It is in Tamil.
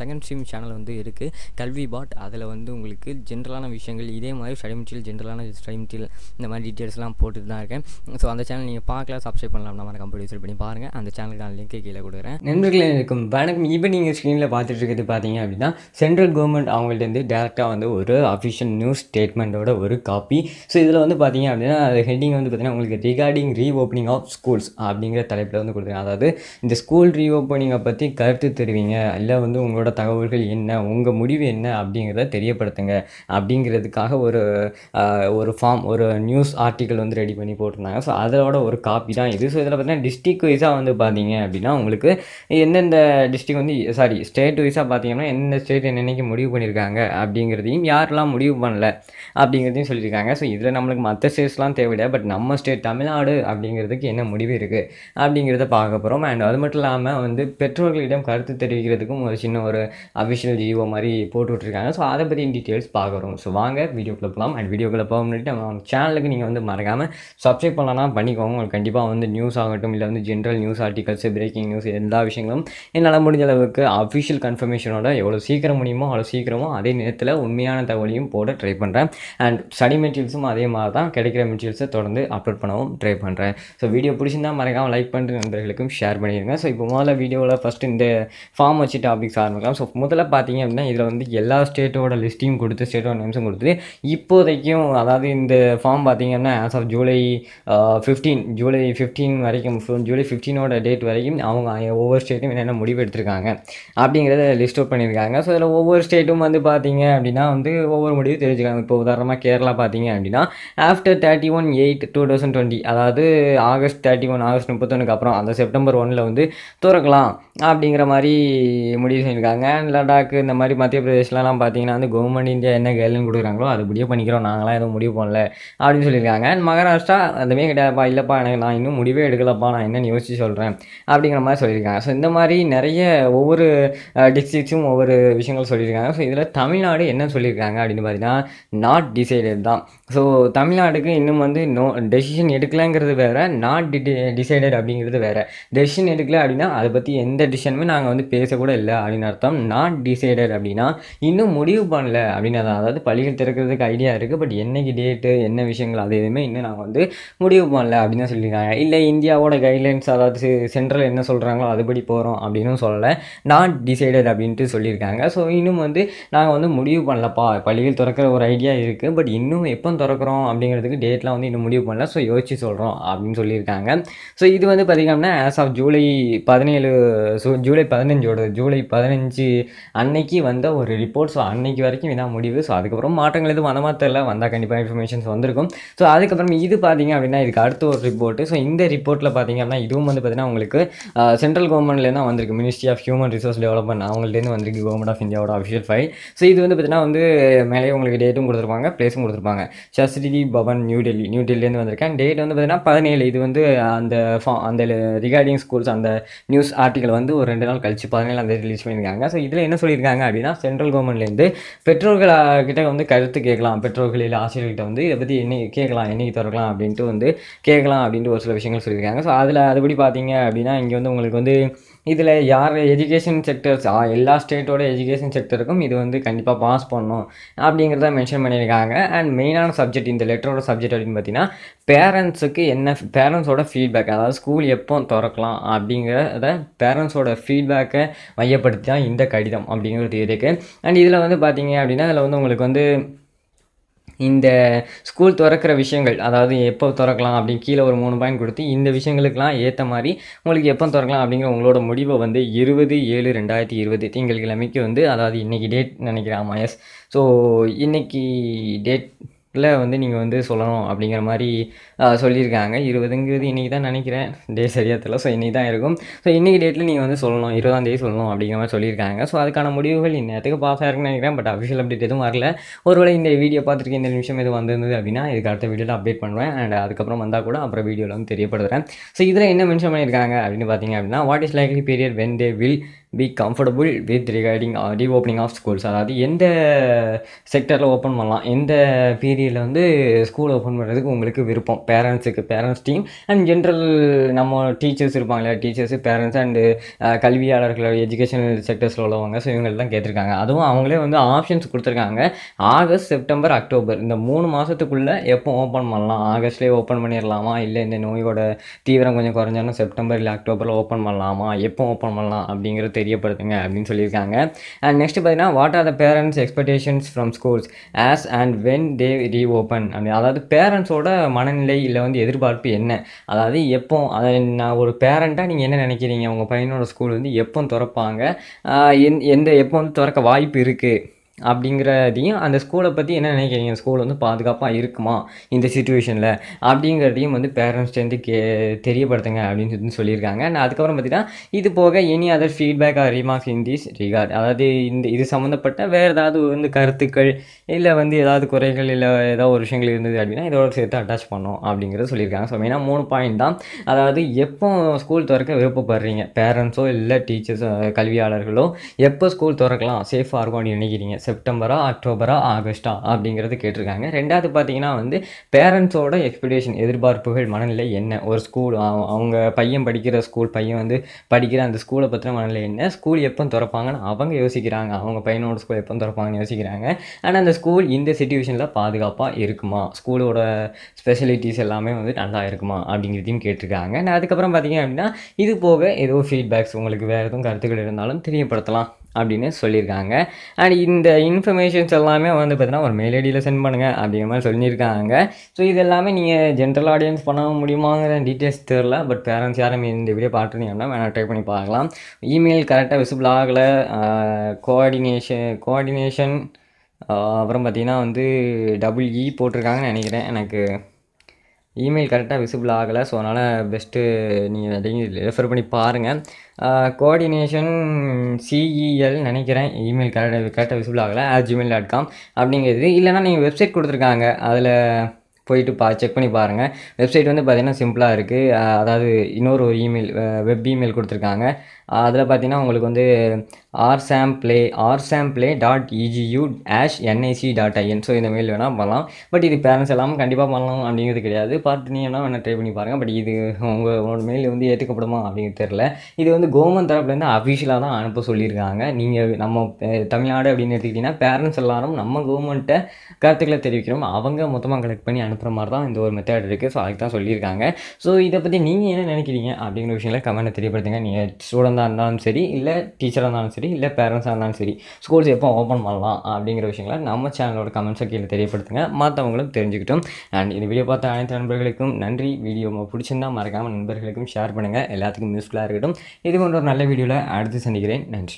செகண்ட் ஸ்ட்ரீம் சேனல் வந்து இருக்குது கல்வி பாட் அதில் வந்து உங்களுக்கு ஜென்ரலான விஷயங்கள் இதே மாதிரி ஸ்டடி மெட்டீரியல் ஜென்ரலான ஸ்டடி மெட்டீரியல் இந்த மாதிரி டீட்டெயில்ஸ்லாம் போட்டுட்டு தான் இருக்கேன் ஸோ அந்த சேனல் நீங்கள் பார்க்கலாம் சப்ஸ்கிரைப் பண்ணலாம் நம்ம கம்பெனி யூஸ் பண்ணி பாருங்கள் அந்த சேனலுக்கு நான் லிங்க்கை கீழே கொடுக்குறேன் நண்பர்களே இருக்கும் வணக்கம் இப்போ நீங்கள் ஸ்க்ரீனில் பார்த்துட்டு இருக்கிறது பார்த்தீங்க அப்படின்னா சென்ட்ரல் கவர்மெண்ட் அவங்கள்ட்டேருந்து டேரெக்டாக வந்து ஒரு அஃபிஷியல் நியூஸ் ஸ்டேட்மெண்ட்டோட ஒரு காப்பி ஸோ இதில் வந்து பார்த்தீங்க அப்படின்னா அது ஹெட்டிங் வந்து பார்த்தீங்கன்னா உங்களுக்கு regarding reopening of schools அப்படிங்கிற தலைப்பில் வந்து கொடுக்குறேன் அதாவது இந்த ஸ்கூல் ரீ ஓப்பனிங்கை பற்றி கருத்து தெரிவிங்க இல்லை வந்து உங்களுக்கு உங்களோட தகவல்கள் என்ன உங்கள் முடிவு என்ன அப்படிங்கிறத தெரியப்படுத்துங்க அப்படிங்கிறதுக்காக ஒரு ஒரு ஃபார்ம் ஒரு நியூஸ் ஆர்டிக்கல் வந்து ரெடி பண்ணி போட்டிருந்தாங்க ஸோ அதோட ஒரு காப்பி தான் இது ஸோ இதில் பார்த்தீங்கன்னா டிஸ்ட்ரிக் வைஸாக வந்து பார்த்தீங்க அப்படின்னா உங்களுக்கு எந்தெந்த டிஸ்ட்ரிக் வந்து சாரி ஸ்டேட் வைஸாக பார்த்தீங்கன்னா எந்தெந்த ஸ்டேட் என்னென்னக்கு முடிவு பண்ணியிருக்காங்க அப்படிங்கிறதையும் யாரெல்லாம் முடிவு பண்ணல அப்படிங்கிறதையும் சொல்லியிருக்காங்க ஸோ இதில் நம்மளுக்கு மற்ற ஸ்டேட்ஸ்லாம் தேவையில்லை பட் நம்ம ஸ்டேட் தமிழ்நாடு அப்படிங்கிறதுக்கு என்ன முடிவு இருக்குது அப்படிங்கிறத பார்க்க போகிறோம் அண்ட் அது மட்டும் இல்லாமல் வந்து பெற்றோர்களிடம் கருத்து தெரிவிக்கிறதுக்கும் ஒரு சின்ன ஒரு அஃபிஷியல் ஜிஓ மாதிரி போட்டு விட்ருக்காங்க ஸோ அதை பற்றி டீட்டெயில்ஸ் பார்க்குறோம் ஸோ வாங்க வீடியோக்குள்ளே போகலாம் அண்ட் வீடியோக்குள்ளே போக முன்னாடி நம்ம சேனலுக்கு நீங்கள் வந்து மறக்காமல் சப்ஸ்கிரைப் பண்ணலாம் பண்ணிக்கோங்க உங்களுக்கு கண்டிப்பாக வந்து நியூஸ் ஆகட்டும் இல்லை வந்து general news articles breaking news எல்லா விஷயங்களும் என்னால் முடிஞ்ச அளவுக்கு அஃபிஷியல் கன்ஃபர்மேஷனோட எவ்வளோ சீக்கிரம் முடியுமோ அவ்வளோ சீக்கிரமோ அதே நேரத்தில் உண்மையான தகவலையும் போட ட்ரை பண்ணுறேன் அண்ட் ஸ்டடி மெட்டீரியல்ஸும் அதே மாதிரி தான் கிடைக்கிற மெட்டீரியல்ஸை தொடர்ந்து அப்லோட் பண்ணவும் ட்ரை பண்ணுறேன் ஸோ வீடியோ பிடிச்சிருந்தால் மறக்காமல் லைக் பண்ணுற நண்பர்களுக்கும் ஷேர் பண்ணிடுங்க ஸோ இப்போ முதல்ல வீடியோவில் ஃபஸ்ட்டு இந்த ஃபார்ம் வச்சு டாபிக்ஸ் ஆரம்பிச்சு ஆரம்பிக்கலாம் ஸோ முதல்ல பார்த்தீங்க அப்படின்னா இதில் வந்து எல்லா ஸ்டேட்டோட லிஸ்ட்டையும் கொடுத்து ஸ்டேட்டோட நேம்ஸும் கொடுத்து இப்போதைக்கும் அதாவது இந்த ஃபார்ம் பார்த்தீங்கன்னா as of July fifteen July fifteen வரைக்கும் ஜூலை ஃபிஃப்டீனோட டேட் வரைக்கும் அவங்க ஒவ்வொரு ஸ்டேட்டும் என்னென்ன முடிவு எடுத்திருக்காங்க அப்படிங்கிறத லிஸ்ட் அவுட் பண்ணியிருக்காங்க ஸோ இதில் ஒவ்வொரு ஸ்டேட்டும் வந்து பார்த்தீங்க அப்படின்னா வந்து ஒவ்வொரு முடிவும் தெரிஞ்சுக்காங்க இப்போ உதாரணமாக கேரளா பார்த்தீங்க அப்படின்னா after thirty one eight two thousand twenty அதாவது ஆகஸ்ட் தேர்ட்டி ஒன் ஆகஸ்ட் முப்பத்தொன்னுக்கு அப்புறம் அந்த செப்டம்பர் ஒனில் வந்து திறக்கலாம் அப்படிங்கிற மாதிரி முடிவு செய்யிருக்காங்க பண்ணியிருக்காங்க லடாக் இந்த மாதிரி மத்திய பிரதேஷ்லலாம் பார்த்தீங்கன்னா வந்து கவர்மெண்ட் இந்தியா என்ன கைட்லைன் கொடுக்குறாங்களோ அதுபடியே பண்ணிக்கிறோம் நாங்களாம் எதுவும் முடிவு பண்ணல அப்படின்னு சொல்லியிருக்காங்க அண்ட் மகாராஷ்டிரா அதுவுமே கிடையாதுப்பா இல்லைப்பா எனக்கு நான் இன்னும் முடிவே எடுக்கலப்பா நான் என்ன யோசிச்சு சொல்கிறேன் அப்படிங்கிற மாதிரி சொல்லியிருக்காங்க ஸோ இந்த மாதிரி நிறைய ஒவ்வொரு டிஸ்ட்ரிக்ஸும் ஒவ்வொரு விஷயங்கள் சொல்லியிருக்காங்க ஸோ இதில் தமிழ்நாடு என்ன சொல்லியிருக்காங்க அப்படின்னு பார்த்தீங்கன்னா நாட் டிசைடட் தான் ஸோ தமிழ்நாடுக்கு இன்னும் வந்து நோ டெசிஷன் எடுக்கலங்கிறது வேறு நாட் டி டிசைடட் அப்படிங்கிறது வேறு டெசிஷன் எடுக்கல அப்படின்னா அதை பற்றி எந்த டிசிஷனுமே நாங்கள் வந்து பேசக்கூட இல்லை அப்படின்னு அர்த்தம் நாட் டிசைடட் அப்படின்னா இன்னும் முடிவு பண்ணல அப்படின்னு அதாவது பள்ளிகள் திறக்கிறதுக்கு ஐடியா இருக்குது பட் என்னைக்கு டேட்டு என்ன விஷயங்கள் அது எதுவுமே இன்னும் நாங்கள் வந்து முடிவு பண்ணல அப்படின்னு தான் சொல்லியிருக்காங்க இல்லை இந்தியாவோட கைட்லைன்ஸ் அதாவது சென்ட்ரல் என்ன சொல்கிறாங்களோ அதுபடி போகிறோம் அப்படின்னு சொல்லலை நாட் டிசைடட் அப்படின்ட்டு சொல்லியிருக்காங்க ஸோ இன்னும் வந்து நாங்கள் வந்து முடிவு பண்ணலப்பா பள்ளிகள் திறக்கிற ஒரு ஐடியா இருக்குது பட் இன்னும் எப்போ திறக்கிறோம் அப்படிங்கிறதுக்கு டேட்லாம் வந்து இன்னும் முடிவு பண்ணல ஸோ யோசிச்சு சொல்கிறோம் அப்படின்னு சொல்லியிருக்காங்க ஸோ இது வந்து பார்த்திங்கன்னா ஆஸ் ஆஃப் ஜூலை பதினேழு ஜூலை பதினஞ்சோட ஜூலை பதினஞ்சு பதினஞ்சு அன்னைக்கு வந்த ஒரு ரிப்போர்ட் ஸோ அன்னைக்கு வரைக்கும் இதான் முடிவு ஸோ அதுக்கப்புறம் மாற்றங்கள் எதுவும் வந்த மாத்திரல வந்தால் கண்டிப்பாக இன்ஃபர்மேஷன்ஸ் வந்திருக்கும் ஸோ அதுக்கப்புறம் இது பார்த்திங்க அப்படின்னா இதுக்கு அடுத்த ஒரு ரிப்போர்ட்டு ஸோ இந்த ரிப்போர்ட்டில் பார்த்திங்க அப்படின்னா இதுவும் வந்து பார்த்திங்கன்னா உங்களுக்கு சென்ட்ரல் கவர்மெண்ட்லேருந்து வந்திருக்கு ministry of human resource development அவங்கள்டேருந்து வந்திருக்கு கவர்மெண்ட் ஆஃப் இந்தியாவோட அஃபிஷியல் ஃபைல் ஸோ இது வந்து பார்த்திங்கன்னா வந்து மேலே உங்களுக்கு டேட்டும் கொடுத்துருப்பாங்க பிளேஸும் கொடுத்துருப்பாங்க சஸ்ரிதி பவன் நியூ டெல்லி நியூ டெல்லியிலேருந்து வந்திருக்கேன் டேட் வந்து பார்த்திங்கன்னா பதினேழு இது வந்து அந்த ஃபா அந்த ரிகார்டிங் ஸ்கூல்ஸ் அந்த நியூஸ் ஆர்டிக்கல் வந்து ஒரு ரெண்டு நாள் கழிச்சு பதினேழு அந்த ரிலீஸ் பண்ணியிருக்காங்க சொல்லியிருக்காங்க ஸோ இதில் என்ன சொல்லியிருக்காங்க அப்படின்னா சென்ட்ரல் கவர்மெண்ட்லேருந்து பெற்றோர்கள் வந்து கருத்து கேட்கலாம் பெற்றோர்கள் இல்லை ஆசிரியர்கிட்ட வந்து இதை பற்றி என்ன கேட்கலாம் என்னைக்கு திறக்கலாம் அப்படின்ட்டு வந்து கேட்கலாம் அப்படின்ட்டு ஒரு சில விஷயங்கள் சொல்லியிருக்காங்க ஸோ அதில் அதுபடி பார்த்தீங்க அப்படின்னா இங்கே வந்து உங்களுக்கு வந்து இதில் யார் எஜுகேஷன் செக்டர்ஸ் எல்லா ஸ்டேட்டோட எஜுகேஷன் செக்டருக்கும் இது வந்து கண்டிப்பாக பாஸ் பண்ணும் அப்படிங்கிறத மென்ஷன் பண்ணியிருக்காங்க அண்ட் மெயினான சப்ஜெக்ட் இந்த லெட்டரோட சப்ஜெக்ட் அப்படின்னு பார்த்தீங்கன்னா பேரண்ட்ஸுக்கு என்ன பேரண்ட்ஸோட ஃபீட்பேக் அதாவது ஸ்கூல் எப்போ திறக்கலாம் அப்படிங்கிறத பேரண்ட்ஸோட ஃபீட்பேக்கை மையப்படுத்தி தான் இந்த கடிதம் அப்படிங்கிறது இருக்குது அண்ட் இதில் வந்து பார்த்தீங்க அப்படின்னா இதில் வந்து உங்களுக்கு வந்து இந்த ஸ்கூல் திறக்கிற விஷயங்கள் அதாவது எப்போ திறக்கலாம் அப்படின்னு கீழே ஒரு மூணு பாயிண்ட் கொடுத்து இந்த விஷயங்களுக்கெல்லாம் ஏற்ற மாதிரி உங்களுக்கு எப்போ திறக்கலாம் அப்படிங்கிற உங்களோட முடிவை வந்து இருபது ஏழு ரெண்டாயிரத்தி இருபது திங்கள் கிழமைக்கு வந்து அதாவது இன்றைக்கி டேட் நினைக்கிறேன் ஆமாம் எஸ் ஸோ இன்றைக்கி டேட் இல்லை வந்து நீங்கள் வந்து சொல்லணும் அப்படிங்கிற மாதிரி சொல்லியிருக்காங்க இருபதுங்கிறது இன்றைக்கி தான் நினைக்கிறேன் டே சரியாக தெரியல ஸோ இன்றைக்கி தான் இருக்கும் ஸோ இன்றைக்கி டேட்டில் நீங்கள் வந்து சொல்லணும் இருபதாம் தேதி சொல்லணும் அப்படிங்கிற மாதிரி சொல்லியிருக்காங்க ஸோ அதுக்கான முடிவுகள் இந்நேரத்துக்கு பாஸ் ஆயிருக்குன்னு நினைக்கிறேன் பட் அஃபிஷியல் அப்டேட் எதுவும் வரல ஒருவேளை இந்த வீடியோ பார்த்துருக்கேன் இந்த நிமிஷம் எதுவும் வந்திருந்தது அப்படின்னா இதுக்கு அடுத்த வீடியோவில் அப்டேட் பண்ணுவேன் அண்ட் அதுக்கப்புறம் வந்தால் கூட அப்புறம் வீடியோவில் வந்து தெரியப்படுத்துகிறேன் ஸோ இதில் என்ன மென்ஷன் பண்ணியிருக்காங்க அப்படின்னு பார்த்தீங்க அப்படின்னா what is likely period when they will be comfortable with regarding reopening of schools அதாவது எந்த செக்டரில் ஓப்பன் பண்ணலாம் எந்த பீரியடில் வந்து ஸ்கூல் ஓப்பன் பண்ணுறதுக்கு உங்களுக்கு விருப்பம் பேரண்ட்ஸுக்கு பேரண்ட்ஸ் டீம் அண்ட் ஜென்ரல் நம்ம டீச்சர்ஸ் இருப்பாங்க இல்லையா டீச்சர்ஸு பேரண்ட்ஸ் அண்டு கல்வியாளர்கள் எஜுகேஷனல் செக்டர்ஸில் உள்ளவங்க ஸோ இவங்கள்தான் கேட்டிருக்காங்க அதுவும் அவங்களே வந்து ஆப்ஷன்ஸ் கொடுத்துருக்காங்க ஆகஸ்ட் செப்டம்பர் அக்டோபர் இந்த மூணு மாதத்துக்குள்ளே எப்போ ஓப்பன் பண்ணலாம் ஆகஸ்ட்லேயே ஓப்பன் பண்ணிடலாமா இல்லை இந்த நோயோட தீவிரம் கொஞ்சம் குறைஞ்சாலும் செப்டம்பர் இல்லை அக்டோபரில் ஓப்பன் பண்ணலாமா எப்போ ஓப்பன் பண்ணலாம் அப்படிங்கிறது தெரியப்படுத்துங்க அப்படின்னு சொல்லியிருக்காங்க அண்ட் நெக்ஸ்ட் பார்த்தீங்கன்னா what are the parents expectations from schools as and when they reopen அப்படி அதாவது பேரண்ட்ஸோட மனநிலை இல்லை வந்து எதிர்பார்ப்பு என்ன அதாவது எப்போ அதை நான் ஒரு பேரண்ட்டாக நீங்கள் என்ன நினைக்கிறீங்க உங்கள் பையனோட ஸ்கூல் வந்து எப்போ திறப்பாங்க எந்த எப்போ வந்து திறக்க வாய்ப்பு இருக்குது அப்படிங்கிறதையும் அந்த ஸ்கூலை பற்றி என்ன நினைக்கிறீங்க ஸ்கூல் வந்து பாதுகாப்பாக இருக்குமா இந்த சுச்சுவேஷனில் அப்படிங்கிறதையும் வந்து பேரண்ட்ஸ்லேருந்து வந்து கே தெரியப்படுத்துங்க அப்படின்னு சொல்லி சொல்லியிருக்காங்க நான் அதுக்கப்புறம் பார்த்திங்கன்னா இது போக any other feedback or remarks in this record அதாவது இந்த இது சம்மந்தப்பட்ட வேறு ஏதாவது வந்து கருத்துக்கள் இல்லை வந்து ஏதாவது குறைகள் இல்லை ஏதாவது ஒரு விஷயங்கள் இருந்தது அப்படின்னா இதோட சேர்த்து அட்டாச் பண்ணோம் அப்படிங்கிறத சொல்லியிருக்காங்க ஸோ மெயினாக மூணு பாயிண்ட் தான் அதாவது எப்போ ஸ்கூல் திறக்க விருப்பப்படுறீங்க பேரண்ட்ஸோ இல்லை டீச்சர்ஸோ கல்வியாளர்களோ எப்போ ஸ்கூல் திறக்கலாம் சேஃபாக இருக்கும் அப்படின்னு நினைக்கிறீங்க செப்டம்பரா அக்டோபரா ஆகஸ்ட்டா அப்படிங்கிறது கேட்டிருக்காங்க ரெண்டாவது பார்த்தீங்கன்னா வந்து பேரண்ட்ஸோட எக்ஸ்பெக்டேஷன் எதிர்பார்ப்புகள் மனநிலை என்ன ஒரு ஸ்கூல் அவங்க பையன் படிக்கிற ஸ்கூல் பையன் வந்து படிக்கிற அந்த ஸ்கூலை பற்றின மனநிலை என்ன ஸ்கூல் எப்போ திறப்பாங்கன்னு அவங்க யோசிக்கிறாங்க அவங்க பையனோட ஸ்கூல் எப்போ திறப்பாங்கன்னு யோசிக்கிறாங்க ஆனால் அந்த ஸ்கூல் இந்த சுச்சுவேஷனில் பாதுகாப்பாக இருக்குமா ஸ்கூலோட ஸ்பெஷலிட்டிஸ் எல்லாமே வந்து நல்லா இருக்குமா அப்படிங்கிறதையும் கேட்டிருக்காங்க நான் அதுக்கப்புறம் பார்த்தீங்க அப்படின்னா இது போக ஏதோ ஃபீட்பேக்ஸ் உங்களுக்கு வேறு எதுவும் கருத்துக்கள் இருந்தாலும் தெரியப்படுத்தலாம் அப்படின்னு சொல்லியிருக்காங்க அண்ட் இந்த இன்ஃபர்மேஷன்ஸ் எல்லாமே வந்து பார்த்தீங்கன்னா ஒரு மெயில் ஐடியில் சென்ட் பண்ணுங்கள் அப்படிங்கிற மாதிரி சொல்லியிருக்காங்க ஸோ இது எல்லாமே நீங்கள் ஜென்ரல் ஆடியன்ஸ் பண்ண முடியுமாங்கிற டீட்டெயில்ஸ் தெரில பட் பேரண்ட்ஸ் யாரும் இந்த வீடியோ பார்த்துருந்தீங்கன்னா வேணால் ட்ரை பண்ணி பார்க்கலாம் இமெயில் கரெக்டாக விசிபிள் ஆகலை கோஆர்டினேஷன் கோஆர்டினேஷன் அப்புறம் பார்த்திங்கன்னா வந்து டபுள் இ e போட்டிருக்காங்கன்னு நினைக்கிறேன் எனக்கு இமெயில் கரெக்டாக விசிபிள் ஆகலை ஸோ அதனால் பெஸ்ட்டு நீங்கள் அதையும் ரெஃபர் பண்ணி பாருங்கள் கோஆர்டினேஷன் சிஇஎல் நினைக்கிறேன் இமெயில் கரெக்டாக கரெக்டாக விசிபிள் ஆகலை அட் ஜிமெயில் டாட் காம் அப்படிங்கிறது இல்லைனா நீங்கள் வெப்சைட் கொடுத்துருக்காங்க அதில் போயிட்டு பா செக் பண்ணி பாருங்கள் வெப்சைட் வந்து பார்த்திங்கன்னா சிம்பிளாக இருக்குது அதாவது இன்னொரு ஒரு இமெயில் வெப் இமெயில் கொடுத்துருக்காங்க அதில் பார்த்தீங்கன்னா உங்களுக்கு வந்து ஆர்சாம் பிளே ஆர்சாம் பிளே டாட் இஜியூ ஆஷ் என்ஐசி டாட் ஐஎன் ஸோ இந்த மெயில் வேணால் பண்ணலாம் பட் இது பேரண்ட்ஸ் எல்லாமே கண்டிப்பாக பண்ணலாம் அப்படிங்கிறது கிடையாது பார்த்து நீ வேணால் வேணால் ட்ரை பண்ணி பாருங்கள் பட் இது உங்கள் உங்களோட மெயில் வந்து ஏற்றுக்கப்படுமா அப்படிங்கிறது தெரில இது வந்து கவர்மெண்ட் தரப்புலேருந்து அஃபிஷியலாக தான் அனுப்ப சொல்லியிருக்காங்க நீங்கள் நம்ம தமிழ்நாடு அப்படின்னு எடுத்துக்கிட்டிங்கன்னா பேரண்ட்ஸ் எல்லாரும் நம்ம கவர்மெண்ட்டை கருத்துக்களை தெரிவிக்கிறோம் அவங்க மொத்தமாக கலெக்ட் பண்ணி அனுப்புகிற மாதிரி தான் இந்த ஒரு மெத்தட் இருக்குது ஸோ அதுக்கு தான் சொல்லியிருக்காங்க ஸோ இதை பற்றி நீங்கள் என்ன நினைக்கிறீங்க அப்படிங்கிற விஷயங்களை கமெண்ட்டை தெரியப்படுத்துங்க நீங்கள் ஸ்டூடெண்ட் ஸ்டூடெண்ட்டாக இருந்தாலும் சரி இல்லை டீச்சராக இருந்தாலும் சரி இல்லை பேரண்ட்ஸாக இருந்தாலும் சரி ஸ்கூல்ஸ் எப்போ ஓப்பன் பண்ணலாம் அப்படிங்கிற விஷயங்களை நம்ம சேனலோட கமெண்ட்ஸை கீழே தெரியப்படுத்துங்க மற்றவங்களும் தெரிஞ்சுக்கிட்டோம் அண்ட் இந்த வீடியோ பார்த்த அனைத்து நண்பர்களுக்கும் நன்றி வீடியோ பிடிச்சிருந்தால் மறக்காமல் நண்பர்களுக்கும் ஷேர் பண்ணுங்கள் எல்லாத்துக்கும் யூஸ்ஃபுல்லாக இருக்கட்டும் இது போன்ற ஒரு நல்ல வீடியோவில் அடுத்து சந்திக்கிறேன் நன்றி